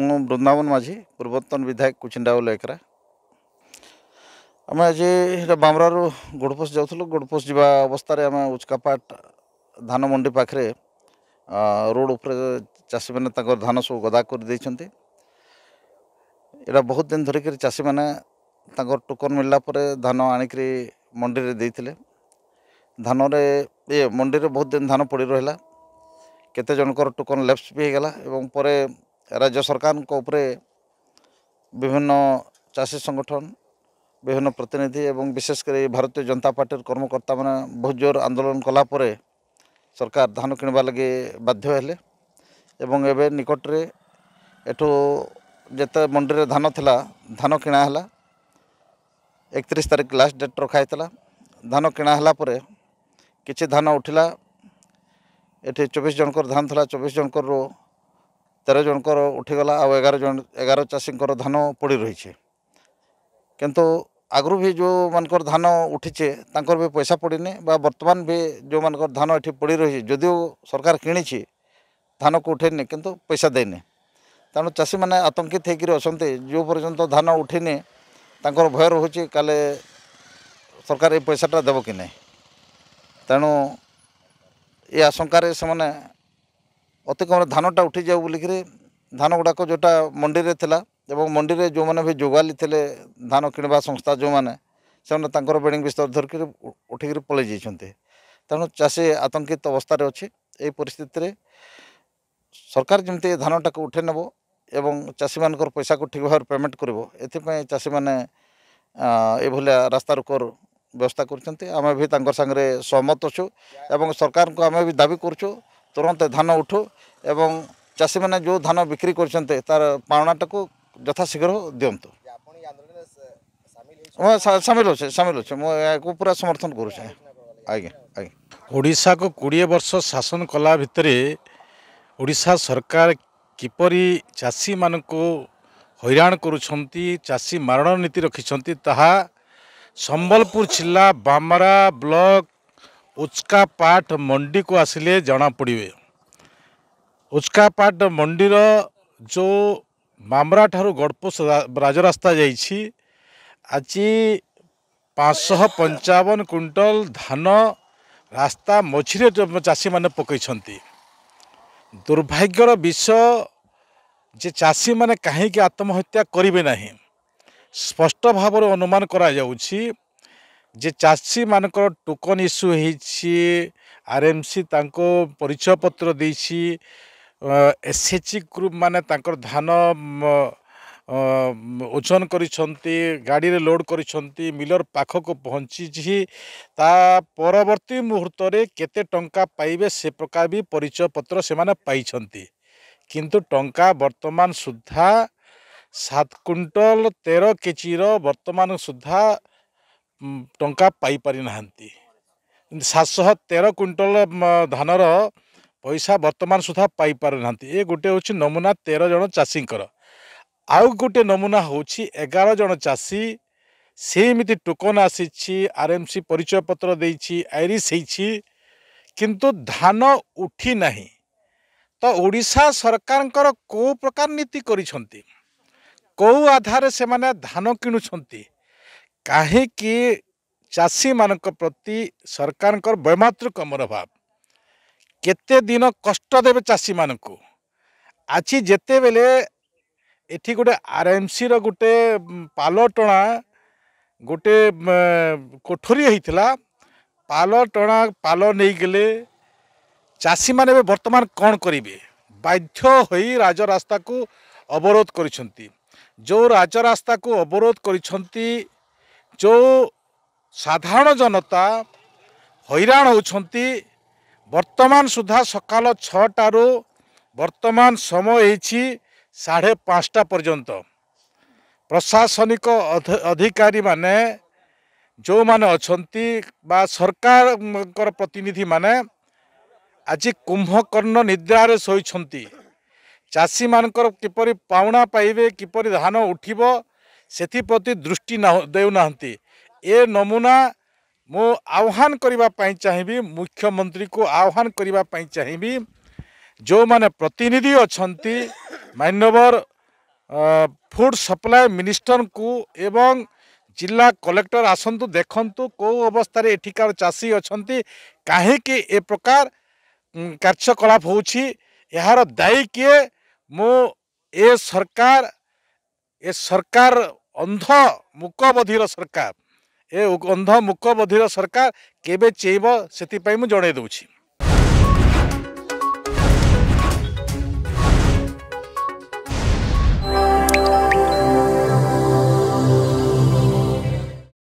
ମୁଁ ବୃନ୍ଦାବନ ମାଝୀ ପୂର୍ବତନ ବିଧାୟକ କୁଚିଣ୍ଡାଓ ଲେକରା ଆମେ ଆଜି ଏଇଟା ବାମରାରୁ ଗୋଡ଼ପୋଷ ଯାଉଥିଲୁ ଗୋଡ଼ପୋଷ ଯିବା ଅବସ୍ଥାରେ ଆମେ ଉଚ୍କାପାଟ ଧାନ ମଣ୍ଡି ପାଖରେ ରୋଡ଼ ଉପରେ ଚାଷୀମାନେ ତାଙ୍କର ଧାନ ସବୁ ଗଦା କରିଦେଇଛନ୍ତି ଏଇଟା ବହୁତ ଦିନ ଧରିକିରି ଚାଷୀମାନେ ତାଙ୍କର ଟୋକନ୍ ମିଳିଲା ପରେ ଧାନ ଆଣିକିରି ମଣ୍ଡିରେ ଦେଇଥିଲେ ଧାନରେ ଏ ମଣ୍ଡିରେ ବହୁତ ଦିନ ଧାନ ପଡ଼ି ରହିଲା କେତେ ଜଣଙ୍କର ଟୋକନ୍ ଲେପ୍ସ ବି ହୋଇଗଲା ଏବଂ ପରେ ରାଜ୍ୟ ସରକାରଙ୍କ ଉପରେ ବିଭିନ୍ନ ଚାଷୀ ସଂଗଠନ ବିଭିନ୍ନ ପ୍ରତିନିଧି ଏବଂ ବିଶେଷ କରି ଭାରତୀୟ ଜନତା ପାର୍ଟିର କର୍ମକର୍ତ୍ତାମାନେ ବହୁତ ଜୋର ଆନ୍ଦୋଳନ କଲା ପରେ ସରକାର ଧାନ କିଣିବା ଲାଗି ବାଧ୍ୟ ହେଲେ ଏବଂ ଏବେ ନିକଟରେ ଏଠୁ ଯେତେ ମଣ୍ଡିରେ ଧାନ ଥିଲା ଧାନ କିଣା ହେଲା ଏକତିରିଶ ତାରିଖ ଲାଷ୍ଟ ଡେଟ୍ ରଖା ହେଇଥିଲା ଧାନ କିଣା ହେଲା ପରେ କିଛି ଧାନ ଉଠିଲା ଏଠି ଚବିଶ ଜଣଙ୍କର ଧାନ ଥିଲା ଚବିଶ ଜଣଙ୍କରୁ ତେର ଜଣଙ୍କର ଉଠିଗଲା ଆଉ ଏଗାର ଜଣ ଏଗାର ଚାଷୀଙ୍କର ଧାନ ପଡ଼ି ରହିଛି କିନ୍ତୁ ଆଗରୁ ବି ଯେଉଁମାନଙ୍କର ଧାନ ଉଠିଛେ ତାଙ୍କର ବି ପଇସା ପଡ଼ିନି ବା ବର୍ତ୍ତମାନ ବି ଯେଉଁମାନଙ୍କର ଧାନ ଏଠି ପଡ଼ି ରହିଛି ଯଦିଓ ସରକାର କିଣିଛି ଧାନକୁ ଉଠେଇନି କିନ୍ତୁ ପଇସା ଦେଇନି ତେଣୁ ଚାଷୀମାନେ ଆତଙ୍କିତ ହେଇକିରି ଅଛନ୍ତି ଯେଉଁ ପର୍ଯ୍ୟନ୍ତ ଧାନ ଉଠିନି ତାଙ୍କର ଭୟ ରହୁଛି କାଲେ ସରକାର ଏଇ ପଇସାଟା ଦେବ କି ନାହିଁ ତେଣୁ ଏ ଆଶଙ୍କାରେ ସେମାନେ ଅତି କମ୍ରେ ଧାନଟା ଉଠିଯାଉ ବୋଲିକିରି ଧାନ ଗୁଡ଼ାକ ଯେଉଁଟା ମଣ୍ଡିରେ ଥିଲା ଏବଂ ମଣ୍ଡିରେ ଯେଉଁମାନେ ବି ଯୋଗାଲି ଥିଲେ ଧାନ କିଣିବା ସଂସ୍ଥା ଯେଉଁମାନେ ସେମାନେ ତାଙ୍କର ବେଡ଼ିଂ ବିସ୍ତାର ଧରିକିରି ଉଠିକିରି ପଳେଇ ଯାଇଛନ୍ତି ତେଣୁ ଚାଷୀ ଆତଙ୍କିତ ଅବସ୍ଥାରେ ଅଛି ଏହି ପରିସ୍ଥିତିରେ ସରକାର ଯେମିତି ଏ ଧାନଟାକୁ ଉଠାଇ ନେବ ଏବଂ ଚାଷୀମାନଙ୍କର ପଇସାକୁ ଠିକ୍ ଭାବରେ ପେମେଣ୍ଟ କରିବ ଏଥିପାଇଁ ଚାଷୀମାନେ ଏଭଳିଆ ରାସ୍ତାରୋକର ବ୍ୟବସ୍ଥା କରୁଛନ୍ତି ଆମେ ବି ତାଙ୍କ ସାଙ୍ଗରେ ସହମତ ଅଛୁ ଏବଂ ସରକାରଙ୍କୁ ଆମେ ବି ଦାବି କରୁଛୁ ତୁରନ୍ତ ଧାନ ଉଠୁ ଏବଂ ଚାଷୀମାନେ ଯେଉଁ ଧାନ ବିକ୍ରି କରୁଛନ୍ତି ତାର ପାଉଣାଟାକୁ ଯଥାଶୀଘ୍ର ଦିଅନ୍ତୁ ହଁ ସାମିଲ ଅଛି ସାମିଲ ଅଛି ମୁଁ ଏହାକୁ ପୁରା ସମର୍ଥନ କରୁଛି ଆଜ୍ଞା ଆଜ୍ଞା ଓଡ଼ିଶାକୁ କୋଡ଼ିଏ ବର୍ଷ ଶାସନ କଲା ଭିତରେ ଓଡ଼ିଶା ସରକାର କିପରି ଚାଷୀମାନଙ୍କୁ ହଇରାଣ କରୁଛନ୍ତି ଚାଷୀ ମାରଣ ନୀତି ରଖିଛନ୍ତି ତାହା ସମ୍ବଲପୁର ଜିଲ୍ଲା ବାମରା ବ୍ଲକ ଉଚ୍କା ପାଟ ମଣ୍ଡିକୁ ଆସିଲେ ଜଣାପଡ଼ିବେ ଉଚ୍କା ପାଟ ମଣ୍ଡିର ଯେଉଁ ମାମରା ଠାରୁ ଗଡ଼ପୋଷ ରାଜରାସ୍ତା ଯାଇଛି ଆଜି ପାଞ୍ଚଶହ ପଞ୍ଚାବନ କୁଇଣ୍ଟଲ ଧାନ ରାସ୍ତା ମଝିରେ ଚାଷୀମାନେ ପକାଇଛନ୍ତି ଦୁର୍ଭାଗ୍ୟର ବିଷୟ ଯେ ଚାଷୀମାନେ କାହିଁକି ଆତ୍ମହତ୍ୟା କରିବେ ନାହିଁ ସ୍ପଷ୍ଟ ଭାବରେ ଅନୁମାନ କରାଯାଉଛି যে ଚାଷୀମାନଙ୍କର ଟୋକନ୍ ଇସ୍ୟୁ ହେଇଛି ଆର୍ ଏମ୍ ସି ତାଙ୍କ ପରିଚୟପତ୍ର ଦେଇଛି ଏସ୍ ଏଚ୍ ଜି ଗ୍ରୁପ୍ ମାନେ ତାଙ୍କର ଧାନ ଓଜନ କରିଛନ୍ତି ଗାଡ଼ିରେ ଲୋଡ଼୍ କରିଛନ୍ତି ମିଲର ପାଖକୁ ପହଞ୍ଚିଛି ତା ପରବର୍ତ୍ତୀ ମୁହୂର୍ତ୍ତରେ କେତେ ଟଙ୍କା ପାଇବେ ସେ ପ୍ରକାର ବି ପରିଚୟପତ୍ର ସେମାନେ ପାଇଛନ୍ତି କିନ୍ତୁ ଟଙ୍କା ବର୍ତ୍ତମାନ ସୁଦ୍ଧା ସାତ କୁଇଣ୍ଟଲ ତେର କେଜିର ବର୍ତ୍ତମାନ ସୁଦ୍ଧା ଟଙ୍କା ପାଇପାରିନାହାନ୍ତି ସାତଶହ ତେର କୁଇଣ୍ଟାଲ ଧାନର ପଇସା ବର୍ତ୍ତମାନ ସୁଦ୍ଧା ପାଇପାରୁନାହାନ୍ତି ଏ ଗୋଟେ ହେଉଛି ନମୁନା ତେର ଜଣ ଚାଷୀଙ୍କର ଆଉ ଗୋଟେ ନମୁନା ହେଉଛି ଏଗାର ଜଣ ଚାଷୀ ସେମିତି ଟୋକନ୍ ଆସିଛି ଆର୍ ଏମ୍ ସି ପରିଚୟପତ୍ର ଦେଇଛି ଆଇରିସ୍ ହେଇଛି କିନ୍ତୁ ଧାନ ଉଠି ନାହିଁ ତ ଓଡ଼ିଶା ସରକାରଙ୍କର କେଉଁ ପ୍ରକାର ନୀତି କରିଛନ୍ତି କେଉଁ ଆଧାରରେ ସେମାନେ ଧାନ କିଣୁଛନ୍ତି କାହିଁକି ଚାଷୀମାନଙ୍କ ପ୍ରତି ସରକାରଙ୍କର ବୈମାତୃକ ମନୋଭାବ କେତେ ଦିନ କଷ୍ଟ ଦେବେ ଚାଷୀମାନଙ୍କୁ ଆଜି ଯେତେବେଳେ ଏଠି ଗୋଟେ ଆର୍ଏମ୍ସିର ଗୋଟେ ପାଲଟଣା ଗୋଟେ କୋଠରୀ ହେଇଥିଲା ପାଲଟଣା ପାଲ ନେଇଗଲେ ଚାଷୀମାନେ ଏବେ ବର୍ତ୍ତମାନ କ'ଣ କରିବେ ବାଧ୍ୟ ହୋଇ ରାଜରାସ୍ତାକୁ ଅବରୋଧ କରିଛନ୍ତି ଯେଉଁ ରାଜରାସ୍ତାକୁ ଅବରୋଧ କରିଛନ୍ତି ଯେଉଁ ସାଧାରଣ ଜନତା ହଇରାଣ ହେଉଛନ୍ତି ବର୍ତ୍ତମାନ ସୁଦ୍ଧା ସକାଳ ଛଅଟାରୁ ବର୍ତ୍ତମାନ ସମୟ ହେଇଛି ସାଢ଼େ ପାଞ୍ଚଟା ପର୍ଯ୍ୟନ୍ତ ପ୍ରଶାସନିକ ଅଧିକାରୀମାନେ ଯେଉଁମାନେ ଅଛନ୍ତି ବା ସରକାରଙ୍କର ପ୍ରତିନିଧିମାନେ ଆଜି କୁମ୍ଭକର୍ଣ୍ଣ ନିଦ୍ରାରେ ଶୋଇଛନ୍ତି ଚାଷୀମାନଙ୍କର କିପରି ପାଉଣା ପାଇବେ କିପରି ଧାନ ଉଠିବ ସେଥିପ୍ରତି ଦୃଷ୍ଟି ଦେଉନାହାନ୍ତି ଏ ନମୁନା ମୁଁ ଆହ୍ୱାନ କରିବା ପାଇଁ ଚାହିଁବି ମୁଖ୍ୟମନ୍ତ୍ରୀଙ୍କୁ ଆହ୍ୱାନ କରିବା ପାଇଁ ଚାହିଁବି ଯେଉଁମାନେ ପ୍ରତିନିଧି ଅଛନ୍ତି ମାନ୍ୟବର ଫୁଡ଼ ସପ୍ଲାଏ ମିନିଷ୍ଟରଙ୍କୁ ଏବଂ ଜିଲ୍ଲା କଲେକ୍ଟର ଆସନ୍ତୁ ଦେଖନ୍ତୁ କେଉଁ ଅବସ୍ଥାରେ ଏଠିକାର ଚାଷୀ ଅଛନ୍ତି କାହିଁକି ଏ ପ୍ରକାର କାର୍ଯ୍ୟକଳାପ ହେଉଛି ଏହାର ଦାୟୀ କିଏ ମୁଁ ଏ ସରକାର ଏ ସରକାର ଅନ୍ଧ ମୂକବଧିର ସରକାର ଏ ଅନ୍ଧ ମୂକବଧିର ସରକାର କେବେ ଚେଇଁବ ସେଥିପାଇଁ ମୁଁ ଜଣାଇ ଦେଉଛି